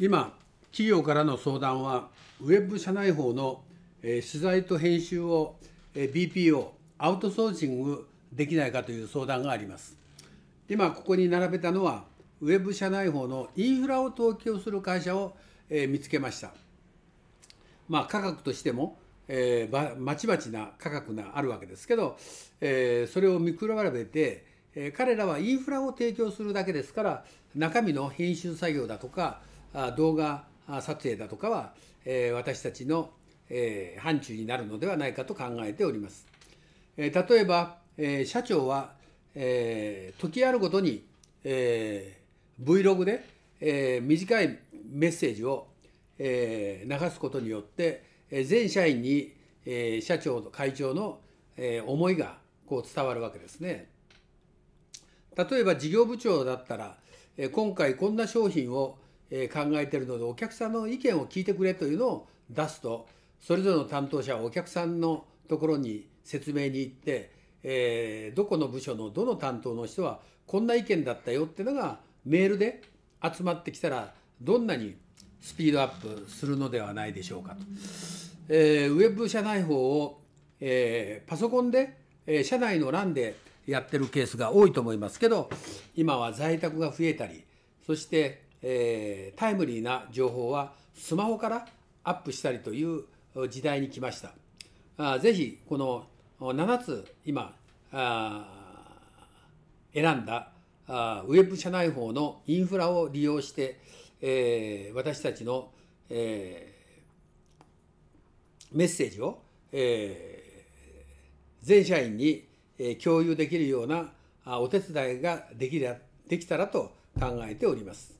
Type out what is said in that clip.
今企業からの相談はウェブ社内法の、え取材と編集を、え BPO アウトソーシングできないかという相談があります今ここに並べたのはウェブ社内法のインフラを投球する会社を、え見つけましたまあ価格としても、えばまちまちな価格があるわけですけど、えそれを見比べて、え彼らはインフラを提供するだけですから中身の編集作業だとか動画撮影だとかは、え私たちの、え範疇になるのではないかと考えております。え例えば、え社長は、え時あるごとに、え Vlog で、え短いメッセージを、え流すことによって、え全社員に、え社長と会長の、え思いがこう伝わるわけですね。例えば事業部長だったら、今回こんな商品をえ考えてるのでお客さんの意見を聞いてくれというのを出すとそれぞれの担当者はお客さんのところに説明に行って、えー、どこの部署のどの担当の人はこんな意見だったよってのがメールで集まってきたらどんなにスピードアップするのではないでしょうかと。えー、ウェブ社内法を、えー、パソコンで、え社内の欄でやってるケースが多いと思いますけど今は在宅が増えたりそしてえー、タイムリーな情報はスマホからアップしたりという時代に来ました。あぜひこの7つ今選んだあウェブ社内法のインフラを利用して、えー、私たちの、えー、メッセージを、えー、全社員に共有できるようなお手伝いができできたらと考えております。